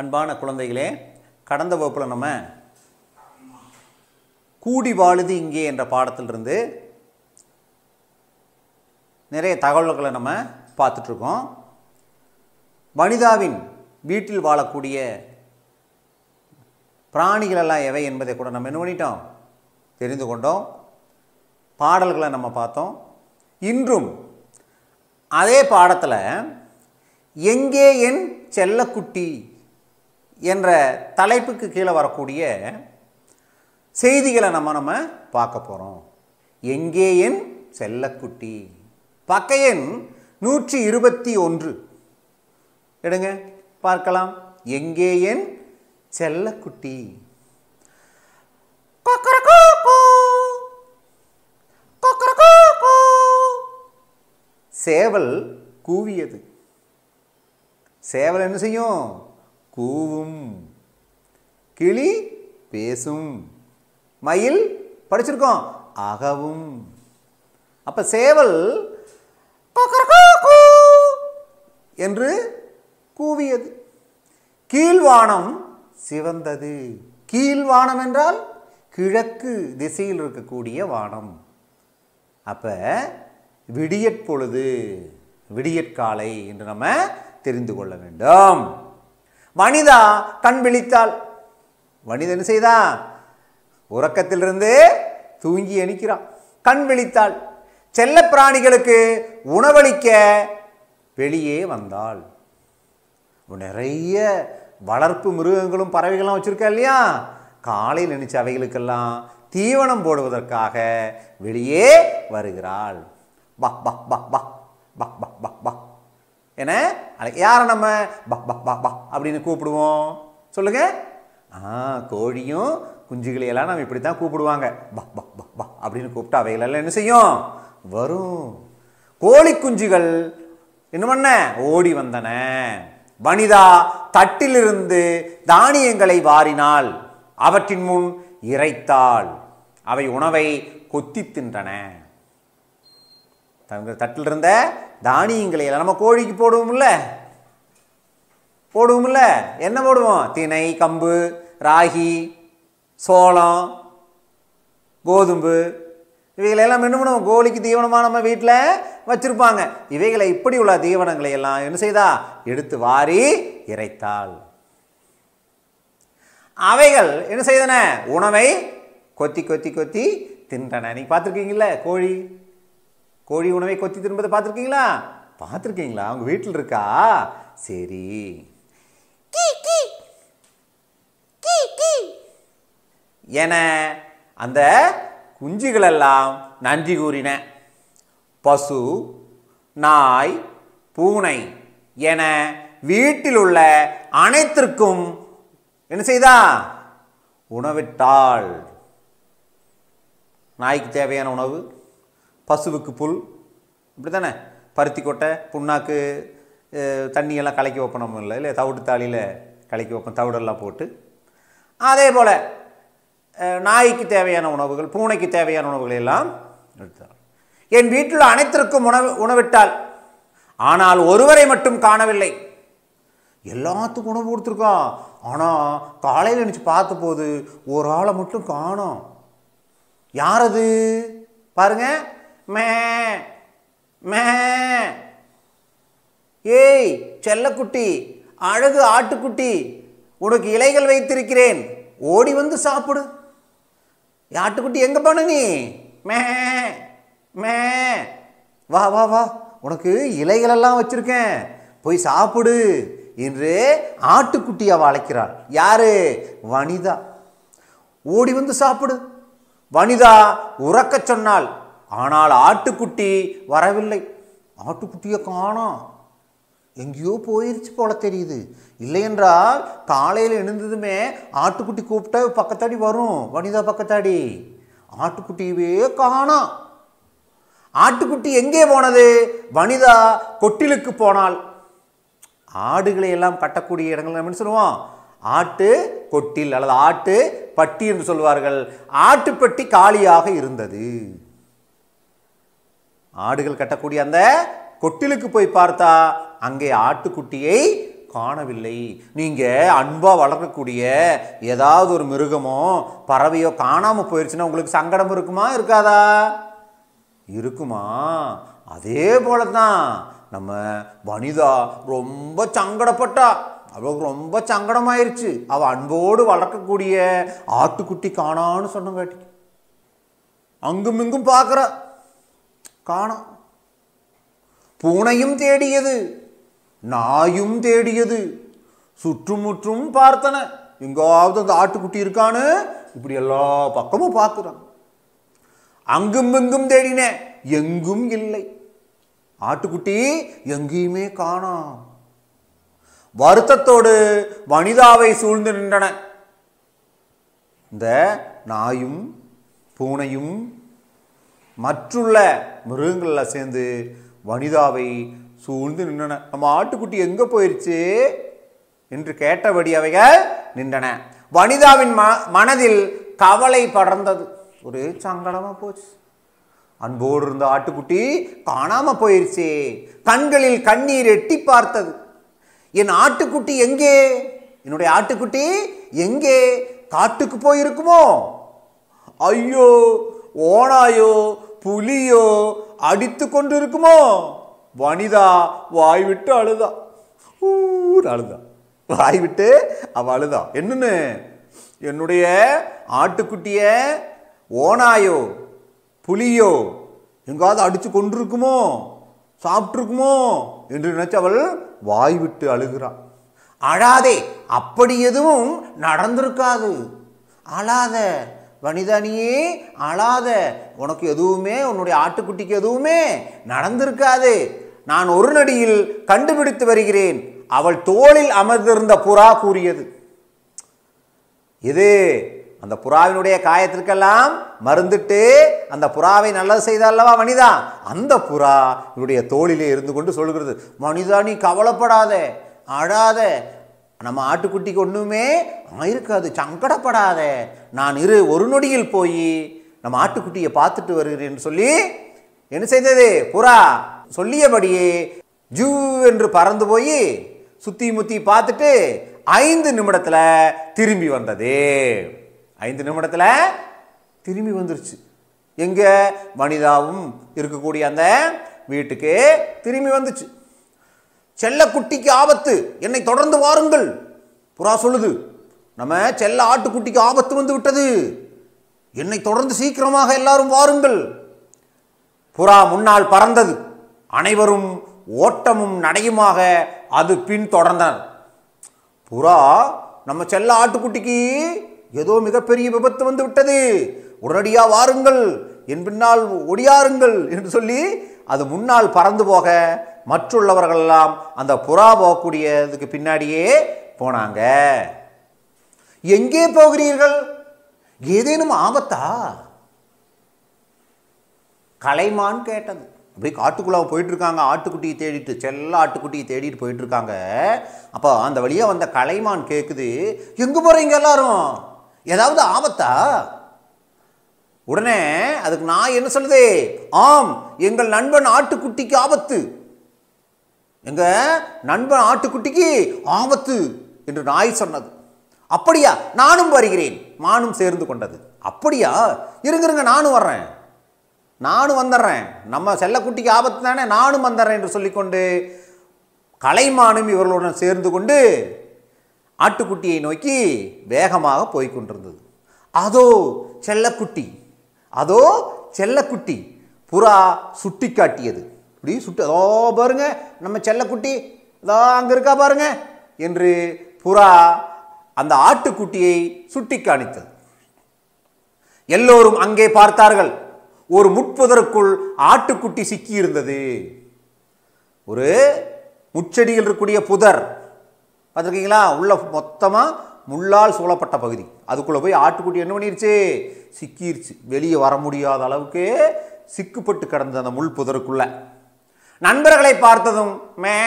அன்பான குழந்தைகளே கடந்த வகுப்பில் நம்ம கூடி வாழுது இங்கே என்ற பாடத்திலிருந்து நிறைய தகவல்களை நம்ம பார்த்துட்ருக்கோம் வனிதாவின் வீட்டில் வாழக்கூடிய பிராணிகளெல்லாம் எவை என்பதை கூட நம்ம என்ன பண்ணிட்டோம் தெரிந்து கொண்டோம் பாடல்களை நம்ம பார்த்தோம் இன்றும் அதே பாடத்தில் எங்கே என் செல்லக்குட்டி என்ற தலைப்புக்கு கீழே வரக்கூடிய செய்திகளை நம்ம நம்ம பார்க்க போகிறோம் எங்கே என் செல்லக்குட்டி பக்க எண் நூற்றி இருபத்தி ஒன்று எடுங்க பார்க்கலாம் எங்கே என் செல்லக்குட்டி சேவல் கூவியது சேவல் என்ன செய்யும் கூவும் கிளி பேசும் மயில் படிச்சிருக்கோம் அகவும் அப்போ சேவல் என்று கூவியது கீழ்வானம் சிவந்தது கீழ்வானம் என்றால் கிழக்கு திசையில் இருக்கக்கூடிய வானம் அப்போ விடியற் பொழுது விடியற்காலை என்று நம்ம தெரிந்து கொள்ள வேண்டும் வனிதா கண் விழித்தாள் வனிதன் என்ன செய்தா உறக்கத்திலிருந்து தூங்கி அணிக்கிறான் கண் விழித்தாள் செல்ல பிராணிகளுக்கு உணவளிக்க வெளியே வந்தாள் நிறைய வளர்ப்பு மிருகங்களும் பறவைகளும் வச்சுருக்கா இல்லையா காலையில் நினைச்ச அவைகளுக்கெல்லாம் தீவனம் போடுவதற்காக வெளியே வருகிறாள் பா பா பா பா பா பா பா என யாரை நம்ம பா பா பா பா அப்படின்னு கூப்பிடுவோம் சொல்லுங்கள் ஆ கோழியும் குஞ்சுகளையெல்லாம் நம்ம இப்படி தான் கூப்பிடுவாங்க பா பா பா பா அப்படின்னு கூப்பிட்டு அவைகளெல்லாம் என்ன செய்யும் வரும் கோழி குஞ்சுகள் என்ன பண்ண ஓடி வந்தன வனிதா தட்டிலிருந்து தானியங்களை வாரினால் அவற்றின் முன் இறைத்தால் அவை உணவை கொத்தி தின்றன தட்டில் தட்டிலிருந்த தானியங்களை எல்லாம் நம்ம கோழிக்கு போடுவோம்ல போடுவோம்ல என்ன போடுவோம் தினை கம்பு ராகி சோளம் கோதும்பு இவைகளெல்லாம் என்ன பண்ணுவோம் கோழிக்கு தீவனமாக நம்ம வீட்டில் வச்சுருப்பாங்க இவைகளை இப்படி உள்ள தீவனங்களை எல்லாம் என்ன செய்தா எடுத்து வாரி இறைத்தாள் அவைகள் என்ன செய்தன உணவை கொத்தி கொத்தி கொத்தி தின்றன நீங்கள் பார்த்துருக்கீங்களா கோழி கோழி உணவை கொத்தி திரும்பதை பார்த்துருக்கீங்களா பார்த்துருக்கீங்களா அவங்க வீட்டில் இருக்கா சரி என அந்த குஞ்சுகளெல்லாம் நன்றி கூறின பசு நாய் பூனை என வீட்டில் உள்ள அனைத்திற்கும் என்ன செய்தா உணவிட்டாள் நாய்க்கு தேவையான உணவு பசுவுக்கு புல் இப்படி தானே பருத்தி கொட்டை புண்ணாக்கு தண்ணியெல்லாம் கலக்கி வைப்போம் இல்லை இல்லை தவிட்டு தாளியில் கலக்கி வைப்போம் தவிடெல்லாம் போட்டு அதே போல் நாய்க்கு தேவையான உணவுகள் பூனைக்கு தேவையான உணவுகள் எல்லாம் எடுத்தார் என் வீட்டில் அனைத்திற்கும் உணவு உணவிட்டால் ஆனால் ஒருவரை மட்டும் காணவில்லை எல்லாத்துக்கும் உணவு கொடுத்துருக்கோம் ஆனால் காலையில் நினச்சி பார்த்த போது ஒரு ஆளை மட்டும் காணோம் யார் அது பாருங்கள் மே மே ஏய் செல்லக்குட்டி அழகு ஆட்டுக்குட்டி உனக்கு இலைகள் வைத்திருக்கிறேன் ஓடி வந்து சாப்பிடு ஆட்டுக்குட்டி எங்கே போன நீ மே மே வா வா வா உனக்கு இலைகளெல்லாம் வச்சுருக்கேன் போய் சாப்பிடு என்று ஆட்டுக்குட்டியை வளைக்கிறாள் அழைக்கிறாள் யாரு வனிதா ஓடி வந்து சாப்பிடு வனிதா உறக்க சொன்னாள் ஆனால் ஆட்டுக்குட்டி வரவில்லை ஆட்டுக்குட்டியை காணோம் எங்கேயோ போயிருச்சு போல தெரியுது இல்லையென்றால் காலையில் எழுந்ததுமே ஆட்டுக்குட்டி கூப்பிட்டா பக்கத்தாடி வரும் வனிதா பக்கத்தாடி ஆட்டுக்குட்டியவே காணோம் ஆட்டுக்குட்டி எங்கே போனது வனிதா கொட்டிலுக்கு போனால் ஆடுகளை எல்லாம் கட்டக்கூடிய இடங்கள் நம்ம சொல்லுவோம் ஆட்டு கொட்டில் அல்லது ஆட்டு பட்டி என்று சொல்வார்கள் ஆட்டுப்பட்டி காலியாக இருந்தது ஆடுகள் கட்டக்கூடிய அந்த கொட்டிலுக்கு போய் பார்த்தா அங்கே ஆட்டுக்குட்டியை காணவில்லை நீங்கள் அன்பாக வளர்க்கக்கூடிய ஏதாவது ஒரு மிருகமோ பறவையோ காணாமல் போயிடுச்சுன்னா உங்களுக்கு சங்கடம் இருக்குமா இருக்காதா இருக்குமா அதே போல தான் நம்ம வனிதா ரொம்ப சங்கடப்பட்டா அவளுக்கு ரொம்ப சங்கடமாயிருச்சு அவள் அன்போடு வளர்க்கக்கூடிய ஆட்டுக்குட்டி காணான்னு சொன்னங்காட்டி அங்குமிங்கும் பார்க்குறா காணாம் பூனையும் தேடியது நாயும் தேடியது சுற்றுமுற்றும் பார்த்தன எங்காவது அந்த ஆட்டுக்குட்டி இருக்கான்னு இப்படி எல்லா பக்கமும் பார்க்குறான் அங்கும் இங்கும் தேடினேன் எங்கும் இல்லை ஆட்டுக்குட்டி எங்கேயுமே காணாம் வருத்தத்தோடு வனிதாவை சூழ்ந்து நின்றன இந்த நாயும் பூனையும் மற்றுள்ள மிருகங்களில் சேர்ந்து வனிதாவை சூழ்ந்து நின்றன நம்ம ஆட்டுக்குட்டி எங்கே போயிருச்சு என்று கேட்டபடி அவைகள் நின்றன வனிதாவின் ம மனதில் கவலை படர்ந்தது ஒரே சங்கடமாக போச்சு அன்போடு இருந்த ஆட்டுக்குட்டி காணாமல் போயிருச்சு கண்களில் கண்ணீர் எட்டி பார்த்தது என் ஆட்டுக்குட்டி எங்கே என்னுடைய ஆட்டுக்குட்டி எங்கே காட்டுக்கு போயிருக்குமோ ஐயோ ஓனாயோ புலியோ அடித்து கொண்டு இருக்குமோ வனிதா வாய் விட்டு அழுதா ஊர் அழுதா வாய் விட்டு அவ அழுதா என்னன்னு என்னுடைய ஆட்டுக்குட்டிய ஓனாயோ புலியோ எங்காவது அடித்து கொண்டிருக்குமோ சாப்பிட்ருக்குமோ என்று நினைச்சு அவள் வாய் விட்டு அழுகிறாள் அழாதே அப்படி எதுவும் நடந்திருக்காது அழாத வனிதா நீயே அழாத உனக்கு எதுவுமே உன்னுடைய ஆட்டுக்குட்டிக்கு எதுவுமே நடந்திருக்காது நான் ஒரு நடியில் கண்டுபிடித்து வருகிறேன் அவள் தோளில் அமர்ந்திருந்த புறா கூறியது இது அந்த புறாவினுடைய காயத்திற்கெல்லாம் மருந்துட்டு அந்த புறாவை நல்லது செய்த அல்லவா மனிதா அந்த புறா இவருடைய தோளிலே இருந்து கொண்டு சொல்கிறது மனிதா நீ கவலைப்படாத அழாத நம்ம ஆட்டுக்குட்டிக்கு ஒன்றுமே இருக்காது சங்கடப்படாத நான் இரு ஒரு நொடியில் போய் நம்ம ஆட்டுக்குட்டியை பார்த்துட்டு வருகிறேன்னு சொல்லி என்ன செய்தது புறா சொல்லியபடியே ஜூ என்று பறந்து போய் சுற்றி முத்தி பார்த்துட்டு ஐந்து நிமிடத்தில் திரும்பி வந்தது ஐந்து நிமிடத்தில் திரும்பி வந்துருச்சு எங்கே மனிதாவும் இருக்கக்கூடிய அந்த வீட்டுக்கு திரும்பி வந்துச்சு செல்லக்குட்டிக்கு ஆபத்து என்னை தொடர்ந்து வாருங்கள் புறா சொல்லுது நம்ம செல்ல ஆட்டுக்குட்டிக்கு ஆபத்து வந்து விட்டது என்னை தொடர்ந்து சீக்கிரமாக எல்லாரும் வாருங்கள் புறா முன்னால் பறந்தது அனைவரும் ஓட்டமும் நடையுமாக அது பின் தொடர்ந்தனர் புறா நம்ம செல்ல ஆட்டுக்குட்டிக்கு ஏதோ மிகப்பெரிய விபத்து வந்து விட்டது உடனடியாக வாருங்கள் என் பின்னால் ஒடியாருங்கள் என்று சொல்லி அது முன்னால் பறந்து போக மற்றுள்ளவர்களெல்லாம் அந்த புறா போகக்கூடியதுக்கு பின்னாடியே போனாங்க எங்கே போகிறீர்கள் ஏதேனும் ஆபத்தா கலைமான் கேட்டது அப்படியே காட்டுக்குள்ளாக போயிட்டுருக்காங்க ஆட்டுக்குட்டியை தேடிட்டு செல்ல ஆட்டுக்குட்டியை தேடிட்டு போயிட்டுருக்காங்க அப்போ அந்த வழியாக வந்த கலைமான் கேட்குது எங்கே போகிறீங்க எல்லாரும் ஏதாவது ஆபத்தா உடனே அதுக்கு நான் என்ன சொல்லுது ஆம் எங்கள் நண்பன் ஆட்டுக்குட்டிக்கு ஆபத்து எங்கள் நண்பன் ஆட்டுக்குட்டிக்கு ஆபத்து என்று நாய் சொன்னது அப்படியா நானும் வருகிறேன் மானும் சேர்ந்து கொண்டது அப்படியா இருங்க நானும் வர்றேன் நானும் வந்துடுறேன் நம்ம செல்லக்குட்டிக்கு ஆபத்து தானே நானும் வந்துடுறேன் என்று சொல்லிக்கொண்டு கலைமானும் இவர்களுடன் சேர்ந்து கொண்டு ஆட்டுக்குட்டியை நோக்கி வேகமாக போய்கொண்டிருந்தது அதோ செல்லக்குட்டி அதோ செல்லக்குட்டி புறா சுட்டி காட்டியது இப்படி சுட்டு அதோ பாருங்க நம்ம செல்லக்குட்டி அதோ அங்கே இருக்கா பாருங்க என்று புறா அந்த ஆட்டுக்குட்டியை சுட்டி காணித்தது எல்லோரும் அங்கே பார்த்தார்கள் ஒரு முட்புதருக்குள் ஆட்டுக்குட்டி சிக்கியிருந்தது ஒரு முச்செடியில் இருக்கக்கூடிய புதர் பார்த்துருக்கீங்களா உள்ள மொத்தமாக முள்ளால் சூழப்பட்ட பகுதி அதுக்குள்ளே போய் ஆட்டுக்குட்டி என்ன பண்ணிருச்சு சிக்கிருச்சு வெளியே வர முடியாத அளவுக்கு சிக்குப்பட்டு கிடந்த அந்த முள் புதருக்குள்ளே நண்பர்களை பார்த்ததும் மே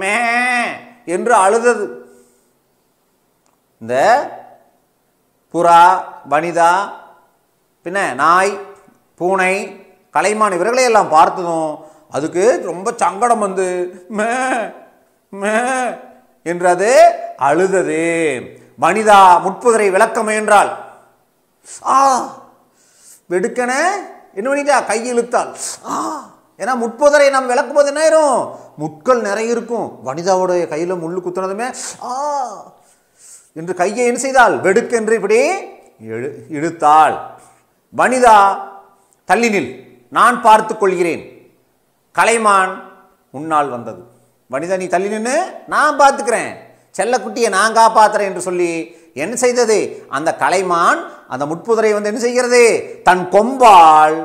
மே என்று அழுதது இந்த புறா வனிதா பின்ன நாய் பூனை கலைமான் இவர்களை எல்லாம் பார்த்ததும் அதுக்கு ரொம்ப சங்கடம் வந்து மே மே என்று அது அழுதது வனிதா முட்புதரை விளக்க முயன்றால் ஆ வெடுக்கன என்ன பண்ணிட்டா கை ஆ ஏன்னா முட்புதரை நாம் விளக்கும் போது என்ன ஆயிரும் முட்கள் நிறைய இருக்கும் வனிதாவுடைய கையில் முள்ளு குத்துனதுமே ஆ என்று கையை என்ன செய்தால் வெடுக்கென்று இப்படி இழுத்தாள் வனிதா தள்ளினில் நான் பார்த்து கொள்கிறேன் கலைமான் முன்னால் வந்தது வனிதா நீ தள்ளி நின்று நான் பார்த்துக்கிறேன் செல்லக்குட்டியை நான் காப்பாத்துறேன் என்று சொல்லி என்ன செய்தது அந்த கலைமான் அந்த முட்புதரை வந்து என்ன செய்கிறது தன் கொம்பால்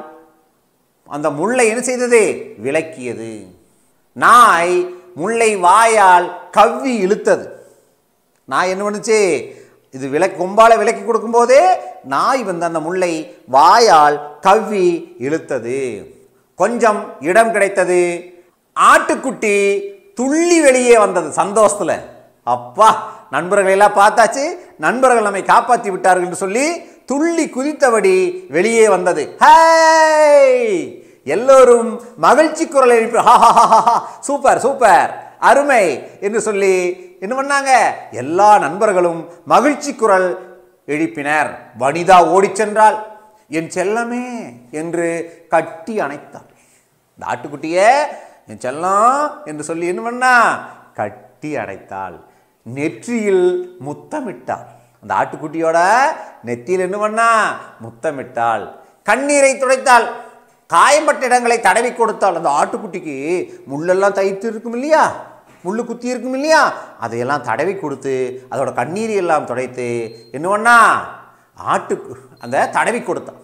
அந்த முல்லை என்ன செய்தது விளக்கியது நாய் முல்லை வாயால் கவ்வி இழுத்தது நாய் என்ன பண்ணுச்சு இது விளக்கு கொம்பால விளக்கி கொடுக்கும்போதே நாய் வந்து அந்த முல்லை வாயால் கவ்வி இழுத்தது கொஞ்சம் இடம் கிடைத்தது ஆட்டுக்குட்டி துள்ளி வெளியே வந்தது சந்தோஷத்தில் அப்பா எல்லாம் பார்த்தாச்சு நண்பர்கள் நம்மை காப்பாற்றி விட்டார்கள் என்று சொல்லி துள்ளி குதித்தபடி வெளியே வந்தது ஹே எல்லோரும் மகிழ்ச்சி குரல் எழுப்பி ஹா ஹா ஹா சூப்பர் சூப்பர் அருமை என்று சொல்லி என்ன பண்ணாங்க எல்லா நண்பர்களும் மகிழ்ச்சி குரல் எழுப்பினர் வனிதா ஓடிச் சென்றால் என் செல்லமே என்று கட்டி அணைத்தாள் இந்த என் செல்லம் என்று சொல்லி என்ன பண்ணா கட்டி அடைத்தாள் நெற்றியில் முத்தமிட்டாள் அந்த ஆட்டுக்குட்டியோட நெத்தியில் என்ன பண்ணா முத்தமிட்டாள் கண்ணீரை துடைத்தாள் காயம்பட்ட இடங்களை தடவி கொடுத்தால் அந்த ஆட்டுக்குட்டிக்கு முள்ளெல்லாம் தைத்து இருக்கும் இல்லையா முள்ளு குத்தி இருக்கும் இல்லையா அதையெல்லாம் தடவி கொடுத்து அதோட கண்ணீர் எல்லாம் துடைத்து என்னவண்ணா ஆட்டு அந்த தடவி கொடுத்தான்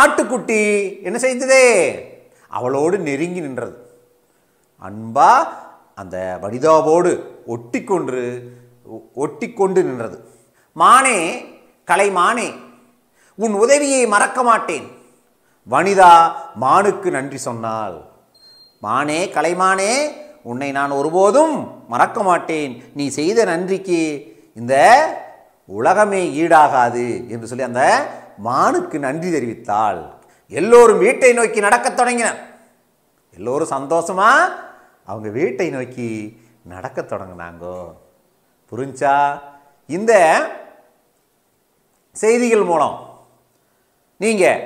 ஆட்டுக்குட்டி என்ன செய்தது அவளோடு நெருங்கி நின்றது அன்பா அந்த வடிதாவோடு ஒட்டி கொன்று ஒட்டி கொண்டு நின்றது மானே கலை மானே உன் உதவியை மறக்க மாட்டேன் வனிதா மானுக்கு நன்றி சொன்னாள் மானே கலைமானே உன்னை நான் ஒருபோதும் மறக்க மாட்டேன் நீ செய்த நன்றிக்கு இந்த உலகமே ஈடாகாது என்று சொல்லி அந்த மானுக்கு நன்றி தெரிவித்தாள் எல்லோரும் வீட்டை நோக்கி நடக்கத் தொடங்கினர் எல்லோரும் சந்தோஷமா அவங்க வீட்டை நோக்கி நடக்க தொடங்கினாங்கோ புரிஞ்சா இந்த செய்திகள் மூலம் நீங்கள்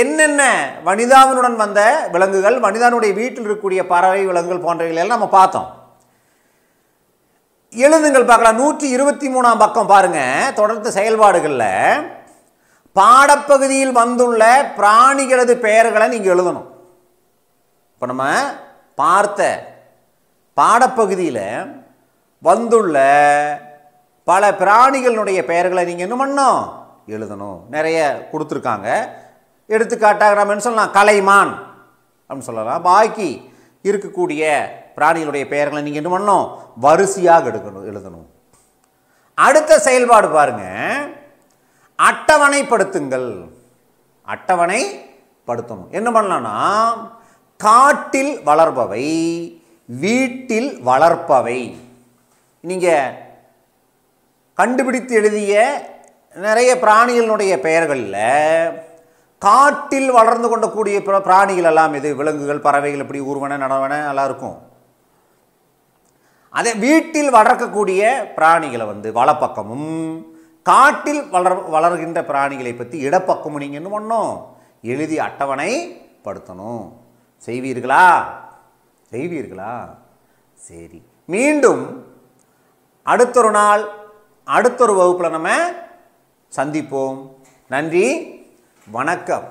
என்னென்ன வனிதாவினுடன் வந்த விலங்குகள் வனிதானுடைய வீட்டில் இருக்கக்கூடிய பறவை விலங்குகள் எல்லாம் நம்ம பார்த்தோம் எழுதுங்கள் பார்க்கலாம் நூற்றி இருபத்தி மூணாம் பக்கம் பாருங்கள் தொடர்ந்து செயல்பாடுகளில் பாடப்பகுதியில் வந்துள்ள பிராணிகளது பெயர்களை நீங்கள் எழுதணும் இப்போ நம்ம பார்த்த பாடப்பகுதியில் வந்துள்ள பல பிராணிகளுடைய பெயர்களை நீங்கள் என்ன பண்ணோம் எழுதணும் நிறைய கொடுத்துருக்காங்க எடுத்துக்காட்டாக நம்ம என்ன சொல்லலாம் கலைமான் அப்படின்னு சொல்லலாம் பாக்கி இருக்கக்கூடிய பிராணிகளுடைய பெயர்களை நீங்கள் என்ன பண்ணணும் வரிசையாக எடுக்கணும் எழுதணும் அடுத்த செயல்பாடு பாருங்கள் அட்டவணைப்படுத்துங்கள் அட்டவணைப்படுத்தணும் என்ன பண்ணலான்னா காட்டில் வளர்பவை வீட்டில் வளர்ப்பவை நீங்கள் கண்டுபிடித்து எழுதிய நிறைய பிராணிகளுடைய பெயர்களில் காட்டில் வளர்ந்து கொண்டக்கூடிய பிராணிகள் எல்லாம் இது விலங்குகள் பறவைகள் இப்படி ஊர்வன நடவன எல்லாம் இருக்கும் அதே வீட்டில் வளர்க்கக்கூடிய பிராணிகளை வந்து வலப்பக்கமும் காட்டில் வளர் வளர்கின்ற பிராணிகளை பற்றி இடப்பக்கமும் நீங்கள் என்ன பண்ணும் எழுதி அட்டவணை படுத்தணும் செய்வீர்களா செய்வீர்களா சரி மீண்டும் அடுத்தொரு நாள் அடுத்தொரு வகுப்பில் நம்ம சந்திப்போம் நன்றி வணக்கம்